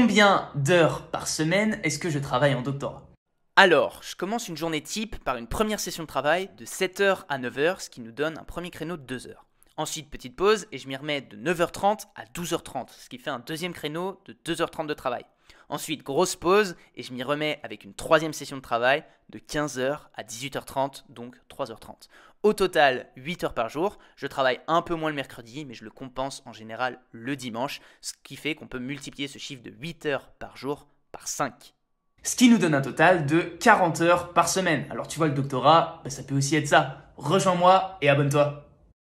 Combien d'heures par semaine est-ce que je travaille en doctorat Alors, je commence une journée type par une première session de travail de 7h à 9h, ce qui nous donne un premier créneau de 2 h Ensuite, petite pause et je m'y remets de 9h30 à 12h30, ce qui fait un deuxième créneau de 2h30 de travail. Ensuite, grosse pause et je m'y remets avec une troisième session de travail de 15h à 18h30, donc 3h30. Au total, 8 heures par jour. Je travaille un peu moins le mercredi, mais je le compense en général le dimanche, ce qui fait qu'on peut multiplier ce chiffre de 8 heures par jour par 5. Ce qui nous donne un total de 40 heures par semaine. Alors tu vois, le doctorat, bah, ça peut aussi être ça. Rejoins-moi et abonne-toi.